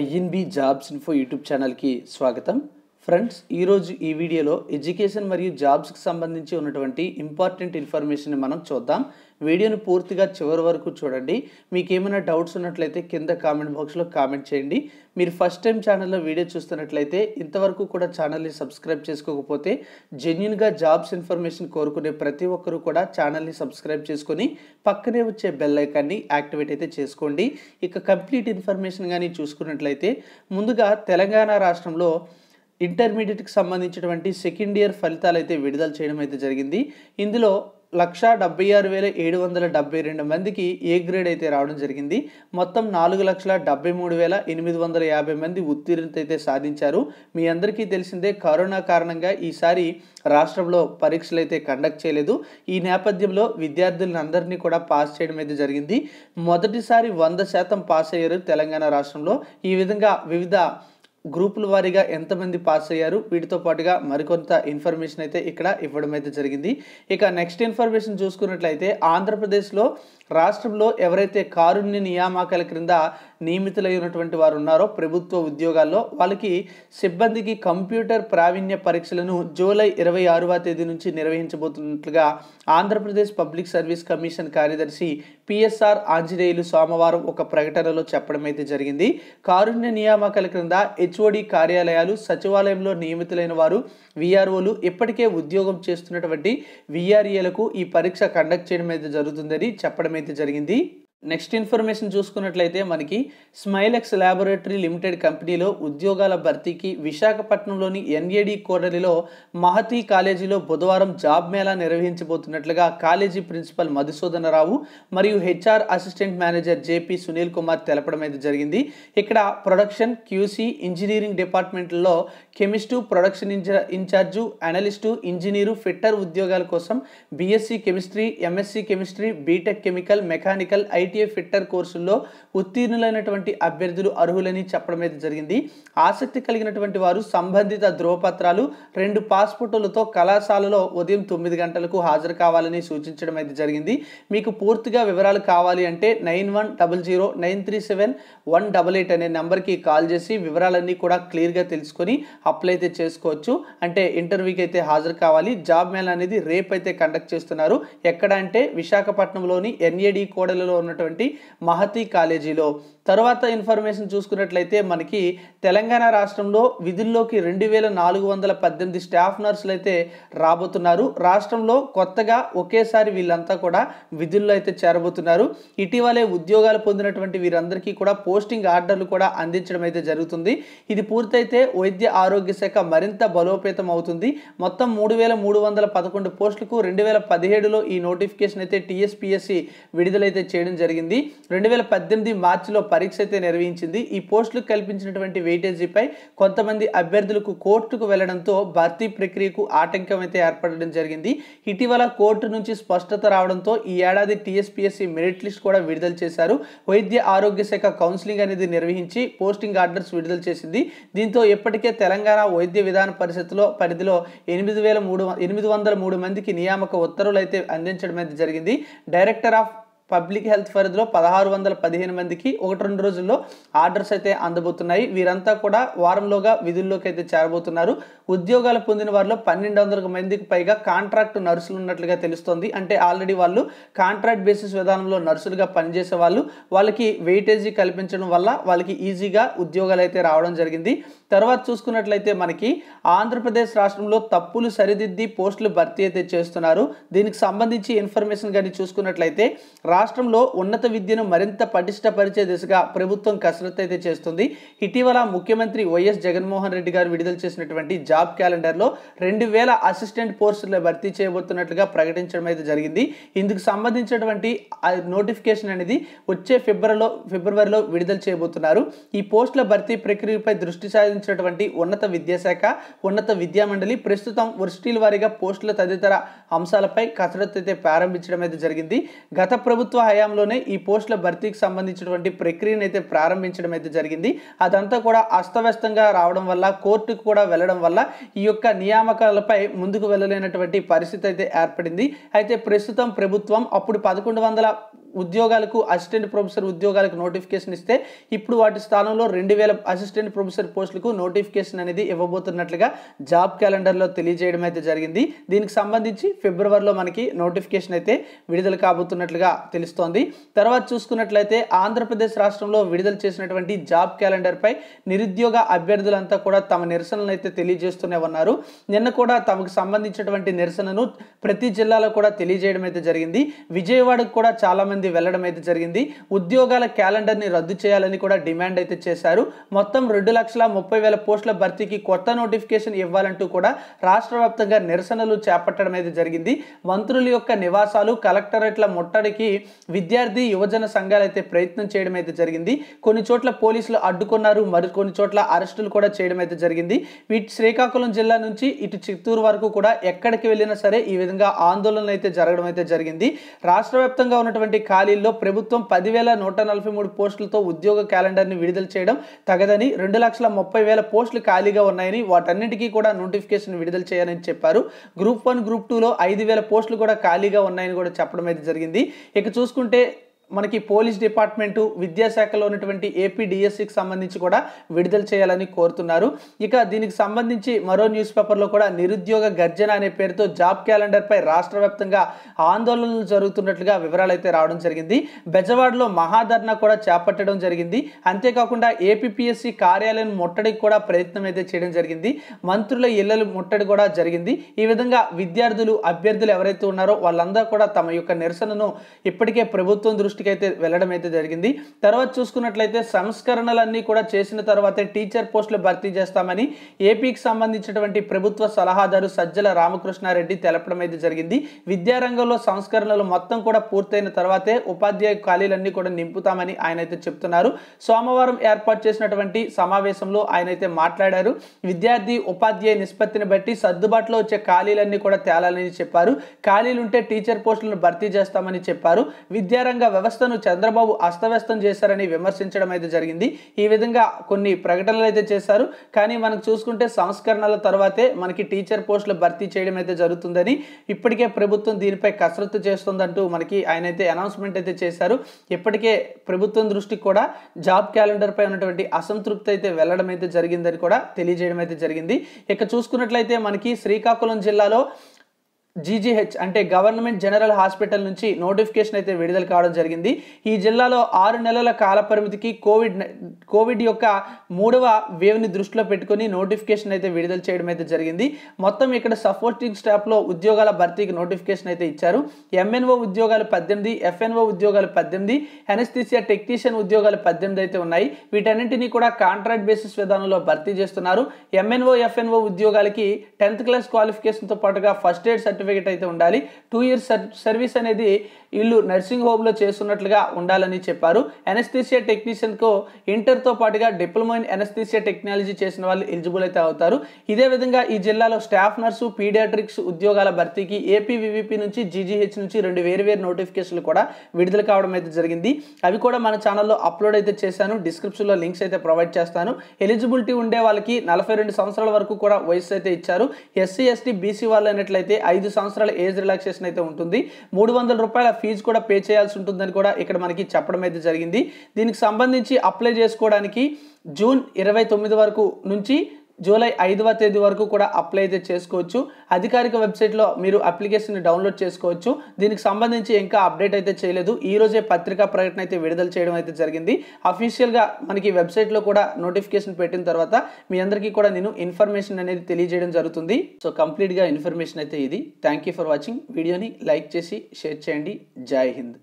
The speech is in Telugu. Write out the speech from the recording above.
ईनबी जॉब्स इनफो यूट्यूब झानल की स्वागतम ఫ్రెండ్స్ ఈరోజు ఈ వీడియోలో ఎడ్యుకేషన్ మరియు జాబ్స్కి సంబంధించి ఉన్నటువంటి ఇంపార్టెంట్ ఇన్ఫర్మేషన్ని మనం చూద్దాం వీడియోని పూర్తిగా చివరి వరకు చూడండి మీకు ఏమైనా డౌట్స్ ఉన్నట్లయితే కింద కామెంట్ బాక్స్లో కామెంట్ చేయండి మీరు ఫస్ట్ టైం ఛానల్లో వీడియో చూస్తున్నట్లయితే ఇంతవరకు కూడా ఛానల్ని సబ్స్క్రైబ్ చేసుకోకపోతే జెన్యున్గా జాబ్స్ ఇన్ఫర్మేషన్ కోరుకునే ప్రతి ఒక్కరూ కూడా ఛానల్ని సబ్స్క్రైబ్ చేసుకొని పక్కనే వచ్చే బెల్ యాక్టివేట్ అయితే చేసుకోండి ఇక కంప్లీట్ ఇన్ఫర్మేషన్ కానీ చూసుకున్నట్లయితే ముందుగా తెలంగాణ రాష్ట్రంలో ఇంటర్మీడియట్కి సంబంధించినటువంటి సెకండ్ ఇయర్ ఫలితాలు అయితే విడుదల చేయడం అయితే జరిగింది ఇందులో లక్ష డెబ్బై ఆరు వేల ఏడు వందల డెబ్బై రెండు మందికి ఏ గ్రేడ్ అయితే రావడం జరిగింది మొత్తం నాలుగు లక్షల డెబ్బై మూడు వేల ఎనిమిది వందల యాభై మంది ఉత్తీర్ణత అయితే సాధించారు మీ అందరికీ తెలిసిందే కరోనా కారణంగా ఈసారి రాష్ట్రంలో పరీక్షలు అయితే కండక్ట్ చేయలేదు ఈ నేపథ్యంలో విద్యార్థులను అందరినీ కూడా పాస్ చేయడం అయితే జరిగింది మొదటిసారి వంద శాతం పాస్ అయ్యారు తెలంగాణ రాష్ట్రంలో ఈ విధంగా వివిధ గ్రూపుల వారీగా ఎంతమంది పాస్ అయ్యారు వీటితో పాటుగా మరికొంత ఇన్ఫర్మేషన్ అయితే ఇక్కడ ఇవ్వడం అయితే జరిగింది ఇక నెక్స్ట్ ఇన్ఫర్మేషన్ చూసుకున్నట్లయితే ఆంధ్రప్రదేశ్లో రాష్ట్రంలో ఎవరైతే కారుణ్య నియామకాల క్రింద నియమితులైనటువంటి వారు ఉన్నారో ప్రభుత్వ ఉద్యోగాల్లో వాళ్ళకి సిబ్బందికి కంప్యూటర్ ప్రావీణ్య పరీక్షలను జూలై ఇరవై ఆరవ తేదీ నుంచి నిర్వహించబోతున్నట్లుగా ఆంధ్రప్రదేశ్ పబ్లిక్ సర్వీస్ కమిషన్ కార్యదర్శి పిఎస్ఆర్ ఆంజనేయులు సోమవారం ఒక ప్రకటనలో చెప్పడం అయితే జరిగింది కారుణ్య నియామకాల క్రింద హెచ్ఓడి కార్యాలయాలు సచివాలయంలో నియమితులైన వారు విఆర్ఓలు ఇప్పటికే ఉద్యోగం చేస్తున్నటువంటి విఆర్ఏలకు ఈ పరీక్ష కండక్ట్ చేయడం అయితే జరుగుతుందని చెప్పడం అయితే జరిగింది నెక్స్ట్ ఇన్ఫర్మేషన్ చూసుకున్నట్లయితే మనకి స్మైలెక్స్ ల్యాబొరేటరీ లిమిటెడ్ కంపెనీలో ఉద్యోగాల భర్తీకి విశాఖపట్నంలోని ఎన్ఏడి కోడలిలో మహతి కాలేజీలో బుధవారం జాబ్ మేళా నిర్వహించబోతున్నట్లుగా కాలేజీ ప్రిన్సిపల్ మధుసూదన రావు మరియు HR assistant manager JP Sunil Kumar తెలపడం అయితే జరిగింది ఇక్కడ ప్రొడక్షన్ క్యూసీ ఇంజనీరింగ్ డిపార్ట్మెంట్లో chemist production incharge analyst engineer fitter ఉద్యోగాల కోసం BSc chemistry MSc chemistry BTech chemical mechanical IT ITA fitter కోర్సుల్లో ఉత్తీర్ణులైనటువంటి అభ్యర్థులు అర్హులని చెప్పడం అయితే జరిగింది ఆసక్తి కలిగినటువంటి వారు సంబంధిత ధ్రువపత్రాలు రెండు పాస్పోర్టులతో కళాశాలలో ఉదయం తొమ్మిది గంటలకు హాజరు కావాలని సూచించడం అయితే జరిగింది మీకు పూర్తిగా వివరాలు కావాలి అంటే nine one double zero nine three seven one double eight అనే నెంబర్కి కాల్ చేసి వివరాలన్నీ కూడా క్లియర్గా తెలుసుకొని అప్లై అయితే చేసుకోవచ్చు అంటే ఇంటర్వ్యూకి అయితే హాజరు కావాలి జాబ్ మేళ అనేది రేపు అయితే కండక్ట్ చేస్తున్నారు ఎక్కడ అంటే విశాఖపట్నంలోని ఎన్ఏడి కోడలలో ఉన్న ఉన్నటువంటి మహతి కాలేజీలో తర్వాత ఇన్ఫర్మేషన్ చూసుకున్నట్లయితే మనకి తెలంగాణ రాష్ట్రంలో విధుల్లోకి రెండు వేల నాలుగు వందల పద్దెనిమిది స్టాఫ్ నర్సులు అయితే రాబోతున్నారు రాష్ట్రంలో కొత్తగా ఒకేసారి వీళ్ళంతా కూడా విధుల్లో అయితే చేరబోతున్నారు ఇటీవలే ఉద్యోగాలు పొందినటువంటి వీరందరికీ కూడా పోస్టింగ్ ఆర్డర్లు కూడా అందించడం అయితే జరుగుతుంది ఇది పూర్తయితే వైద్య ఆరోగ్య శాఖ మరింత బలోపేతం అవుతుంది మొత్తం మూడు వేల మూడు వందల పదకొండు పోస్టులకు రెండు వేల పదిహేడులో ఈ నోటిఫికేషన్ అయితే టీఎస్పిఎస్సి విడుదలైతే చేయడం జరిగింది జరిగింది రెండు వేల పద్దెనిమిది మార్చిలో పరీక్ష అయితే నిర్వహించింది ఈ పోస్టులు కల్పించినటువంటి వెయిటేజీపై కొంతమంది అభ్యర్థులకు కోర్టుకు వెళ్లడంతో భర్తీ ప్రక్రియకు ఆటంకం అయితే ఏర్పడడం జరిగింది ఇటీవల కోర్టు నుంచి స్పష్టత రావడంతో ఈ ఏడాది టీఎస్పీఎస్సీ మెరిట్ లిస్ట్ కూడా విడుదల చేశారు వైద్య ఆరోగ్య శాఖ కౌన్సిలింగ్ అనేది నిర్వహించి పోస్టింగ్ ఆర్డర్స్ విడుదల చేసింది దీంతో ఇప్పటికే తెలంగాణ వైద్య విధాన పరిషత్లో పరిధిలో ఎనిమిది వేల మూడు ఎనిమిది వందల మూడు మందికి నియామక ఉత్తర్వులు అయితే అందించడం అయితే జరిగింది డైరెక్టర్ ఆఫ్ పబ్లిక్ హెల్త్ పరిధిలో పదహారు వందల పదిహేను మందికి ఒకటి రెండు రోజుల్లో ఆర్డర్స్ అయితే అందబోతున్నాయి వీరంతా కూడా వారంలోగా విధుల్లోకి అయితే చేరబోతున్నారు ఉద్యోగాలు పొందిన వారిలో పన్నెండు వందల మందికి పైగా కాంట్రాక్ట్ నర్సులు ఉన్నట్లుగా తెలుస్తోంది అంటే ఆల్రెడీ వాళ్ళు కాంట్రాక్ట్ బేసిస్ విధానంలో నర్సులుగా పనిచేసే వాళ్ళు వాళ్ళకి వెయిటేజీ కల్పించడం వల్ల వాళ్ళకి ఈజీగా ఉద్యోగాలు అయితే రావడం జరిగింది తర్వాత చూసుకున్నట్లయితే మనకి ఆంధ్రప్రదేశ్ రాష్ట్రంలో తప్పులు సరిదిద్ది పోస్టులు భర్తీ అయితే చేస్తున్నారు దీనికి సంబంధించి ఇన్ఫర్మేషన్ కానీ చూసుకున్నట్లయితే రాష్ట్రంలో ఉన్నత విద్యను మరింత పటిష్టపరిచే దిశగా ప్రభుత్వం కసరత్తు అయితే చేస్తుంది ఇటీవల ముఖ్యమంత్రి వైఎస్ జగన్మోహన్ రెడ్డి గారు విడుదల చేసినటువంటి జాబ్ క్యాలెండర్లో రెండు వేల అసిస్టెంట్ పోస్టులు భర్తీ చేయబోతున్నట్లుగా ప్రకటించడం అయితే జరిగింది ఇందుకు సంబంధించినటువంటి నోటిఫికేషన్ అనేది వచ్చే ఫిబ్రవరిలో ఫిబ్రవరిలో విడుదల చేయబోతున్నారు ఈ పోస్టుల భర్తీ ప్రక్రియపై దృష్టి సాధించినటువంటి ఉన్నత విద్యాశాఖ ఉన్నత విద్యామండలి ప్రస్తుతం వర్సిటీల వారీగా పోస్టుల తదితర అంశాలపై కసరత్తు అయితే ప్రారంభించడం అయితే జరిగింది గత ప్రభుత్వం ప్రభుత్వ హయాంలోనే ఈ పోస్టుల భర్తీకి సంబంధించినటువంటి ప్రక్రియను అయితే ప్రారంభించడం అయితే జరిగింది అదంతా కూడా అస్తవ్యస్తంగా రావడం వల్ల కోర్టుకు కూడా వెళ్ళడం వల్ల ఈ యొక్క నియామకాలపై ముందుకు వెళ్ళలేనటువంటి పరిస్థితి అయితే ఏర్పడింది అయితే ప్రస్తుతం ప్రభుత్వం అప్పుడు పదకొండు వందల ఉద్యోగాలకు అసిస్టెంట్ ప్రొఫెసర్ ఉద్యోగాలకు నోటిఫికేషన్ ఇస్తే ఇప్పుడు వాటి స్థానంలో రెండు వేల అసిస్టెంట్ ప్రొఫెసర్ పోస్టులకు నోటిఫికేషన్ అనేది ఇవ్వబోతున్నట్లుగా జాబ్ క్యాలెండర్లో తెలియజేయడం అయితే జరిగింది దీనికి సంబంధించి ఫిబ్రవరిలో మనకి నోటిఫికేషన్ అయితే విడుదల కాబోతున్నట్లుగా తెలుస్తోంది తర్వాత చూసుకున్నట్లయితే ఆంధ్రప్రదేశ్ రాష్ట్రంలో విడుదల చేసినటువంటి జాబ్ క్యాలెండర్పై నిరుద్యోగ అభ్యర్థులంతా కూడా తమ నిరసనలు అయితే తెలియజేస్తూనే ఉన్నారు నిన్న కూడా తమకు సంబంధించినటువంటి నిరసనను ప్రతి జిల్లాలో కూడా తెలియజేయడం అయితే జరిగింది విజయవాడకు కూడా చాలామంది మంది వెళ్లడం అయితే జరిగింది ఉద్యోగాల క్యాలెండర్ని రద్దు చేయాలని కూడా డిమాండ్ అయితే చేశారు మొత్తం రెండు లక్షల ముప్పై వేల పోస్టుల భర్తీకి కొత్త నోటిఫికేషన్ ఇవ్వాలంటూ కూడా రాష్ట్ర వ్యాప్తంగా నిరసనలు చేపట్టడం అయితే జరిగింది మంత్రుల యొక్క నివాసాలు కలెక్టరేట్ల ముట్టడికి విద్యార్థి యువజన సంఘాలు అయితే ప్రయత్నం చేయడం అయితే జరిగింది కొన్ని చోట్ల పోలీసులు అడ్డుకున్నారు మరి కొన్ని చోట్ల అరెస్టులు కూడా చేయడం అయితే జరిగింది వీటి శ్రీకాకుళం జిల్లా నుంచి ఇటు చిత్తూరు వరకు కూడా ఎక్కడికి వెళ్ళినా సరే ఈ విధంగా ఆందోళనలు అయితే జరగడం అయితే జరిగింది రాష్ట్ర ఉన్నటువంటి ఖాళీల్లో ప్రభుత్వం పదివేల నూట నలభై మూడు పోస్టులతో ఉద్యోగ క్యాలెండర్ని విడుదల చేయడం తగదని రెండు లక్షల ముప్పై వేల పోస్టులు ఖాళీగా ఉన్నాయని వాటన్నిటికీ కూడా నోటిఫికేషన్ విడుదల చేయాలని చెప్పారు గ్రూప్ వన్ గ్రూప్ టూలో ఐదు వేల పోస్టులు కూడా ఖాళీగా ఉన్నాయని కూడా చెప్పడం అయితే జరిగింది ఇక చూసుకుంటే మనకి పోలీస్ డిపార్ట్మెంటు విద్యాశాఖలో ఉన్నటువంటి ఏపీ డిఎస్సికి సంబంధించి కూడా విడుదల చేయాలని కోరుతున్నారు ఇక దీనికి సంబంధించి మరో న్యూస్ పేపర్లో కూడా నిరుద్యోగ గర్జన అనే పేరుతో జాబ్ క్యాలెండర్పై రాష్ట్ర వ్యాప్తంగా ఆందోళనలు జరుగుతున్నట్లుగా వివరాలు అయితే రావడం జరిగింది బెజవాడలో మహాధర్ణ కూడా చేపట్టడం జరిగింది అంతేకాకుండా ఏపీపీఎస్సీ కార్యాలయం ముట్టడికి కూడా ప్రయత్నం అయితే చేయడం జరిగింది మంత్రుల ఇళ్లలు ముట్టడి కూడా జరిగింది ఈ విధంగా విద్యార్థులు అభ్యర్థులు ఎవరైతే ఉన్నారో వాళ్ళందరూ కూడా తమ యొక్క నిరసనను ఇప్పటికే ప్రభుత్వం దృష్టి దృష్టికి అయితే వెళ్ళడం అయితే జరిగింది తర్వాత చూసుకున్నట్లయితే సంస్కరణలన్నీ కూడా చేసిన తర్వాతే టీచర్ పోస్టులు భర్తీ చేస్తామని ఏపీకి సంబంధించినటువంటి ప్రభుత్వ సలహాదారు సజ్జల రామకృష్ణారెడ్డి తెలపడం అయితే జరిగింది విద్యారంగంలో సంస్కరణలు మొత్తం కూడా పూర్తయిన తర్వాతే ఉపాధ్యాయ ఖాళీలన్నీ కూడా నింపుతామని ఆయన అయితే చెప్తున్నారు సోమవారం ఏర్పాటు చేసినటువంటి సమావేశంలో ఆయన అయితే మాట్లాడారు విద్యార్థి ఉపాధ్యాయ నిష్పత్తిని బట్టి సర్దుబాటులో వచ్చే ఖాళీలన్నీ కూడా తేలాలని చెప్పారు ఖాళీలుంటే టీచర్ పోస్టులను భర్తీ చేస్తామని చెప్పారు విద్యారంగ వ్యవస్థ వ్యవస్థను చంద్రబాబు అస్తవ్యస్తం చేశారని విమర్శించడం అయితే జరిగింది ఈ విధంగా కొన్ని ప్రకటనలు అయితే చేశారు కానీ మనకు చూసుకుంటే సంస్కరణల తర్వాతే మనకి టీచర్ పోస్టులు భర్తీ చేయడం అయితే జరుగుతుందని ఇప్పటికే ప్రభుత్వం దీనిపై కసరత్తు చేస్తుందంటూ మనకి ఆయన అయితే అనౌన్స్మెంట్ అయితే చేశారు ఇప్పటికే ప్రభుత్వం దృష్టికి కూడా జాబ్ క్యాలెండర్పై ఉన్నటువంటి అసంతృప్తి అయితే వెళ్ళడం అయితే జరిగిందని కూడా తెలియజేయడం అయితే జరిగింది ఇక చూసుకున్నట్లయితే మనకి శ్రీకాకుళం జిల్లాలో జీజీహెచ్ అంటే గవర్నమెంట్ జనరల్ హాస్పిటల్ నుంచి నోటిఫికేషన్ అయితే విడుదల కావడం జరిగింది ఈ జిల్లాలో ఆరు నెలల కాల పరిమితికి కోవిడ్ కోవిడ్ యొక్క మూడవ వేవ్ని దృష్టిలో పెట్టుకుని నోటిఫికేషన్ అయితే విడుదల చేయడం అయితే జరిగింది మొత్తం ఇక్కడ సపోర్టింగ్ స్టాఫ్లో ఉద్యోగాల భర్తీకి నోటిఫికేషన్ అయితే ఇచ్చారు ఎంఎన్ఓ ఉద్యోగాలు పద్దెనిమిది ఎఫ్ఎన్ఓ ఉద్యోగాలు పద్దెనిమిది ఎనస్థిసియా టెక్నీషియన్ ఉద్యోగాలు పద్దెనిమిది అయితే ఉన్నాయి వీటన్నింటినీ కూడా కాంట్రాక్ట్ బేసిస్ విధానంలో భర్తీ చేస్తున్నారు ఎంఎన్ఓ ఎఫ్ఎన్ఓ ఉద్యోగాలకి టెన్త్ క్లాస్ క్వాలిఫికేషన్తో పాటుగా ఫస్ట్ ఎయిడ్ సర్టిఫికేట్ సర్టిఫికేట్ అయితే ఉండాలి టూ ఇయర్స్ సర్వీస్ అనేది వీళ్ళు నర్సింగ్ హోమ్లో చేస్తున్నట్లుగా ఉండాలని చెప్పారు ఎనస్థీసియా టెక్నీషియన్కు ఇంటర్తో పాటుగా డిప్లొమా ఇన్ ఎనస్థీసియా టెక్నాలజీ చేసిన వాళ్ళు ఎలిజిబుల్ అయితే అవుతారు ఇదే విధంగా ఈ జిల్లాలో స్టాఫ్ నర్సు పీడియాట్రిక్స్ ఉద్యోగాల భర్తీకి ఏపీవివిపి నుంచి జీజీహెచ్ నుంచి రెండు వేరువేరు నోటిఫికేషన్లు కూడా విడుదల కావడం అయితే జరిగింది అవి కూడా మన ఛానల్లో అప్లోడ్ అయితే చేశాను డిస్క్రిప్షన్లో లింక్స్ అయితే ప్రొవైడ్ చేస్తాను ఎలిజిబిలిటీ ఉండే వాళ్ళకి నలభై రెండు సంవత్సరాల వరకు కూడా వయసు అయితే ఇచ్చారు ఎస్సీ ఎస్టీ బీసీ వాళ్ళు అయినట్లయితే ఐదు సంవత్సరాల ఏజ్ రిలాక్సేషన్ అయితే ఉంటుంది మూడు వందల రూపాయల ఫీజు కూడా పే చేయాల్సి ఉంటుందని కూడా ఇక్కడ మనకి చెప్పడం అయితే జరిగింది దీనికి సంబంధించి అప్లై చేసుకోవడానికి జూన్ ఇరవై తొమ్మిది వరకు నుంచి జూలై ఐదవ తేదీ వరకు కూడా అప్లై అయితే చేసుకోవచ్చు అధికారిక వెబ్సైట్లో మీరు అప్లికేషన్ డౌన్లోడ్ చేసుకోవచ్చు దీనికి సంబంధించి ఇంకా అప్డేట్ అయితే చేయలేదు ఈరోజే పత్రికా ప్రకటన అయితే విడుదల చేయడం అయితే జరిగింది అఫీషియల్గా మనకి వెబ్సైట్లో కూడా నోటిఫికేషన్ పెట్టిన తర్వాత మీ అందరికీ కూడా నేను ఇన్ఫర్మేషన్ అనేది తెలియజేయడం జరుగుతుంది సో కంప్లీట్గా ఇన్ఫర్మేషన్ అయితే ఇది థ్యాంక్ ఫర్ వాచింగ్ వీడియోని లైక్ చేసి షేర్ చేయండి జై హింద్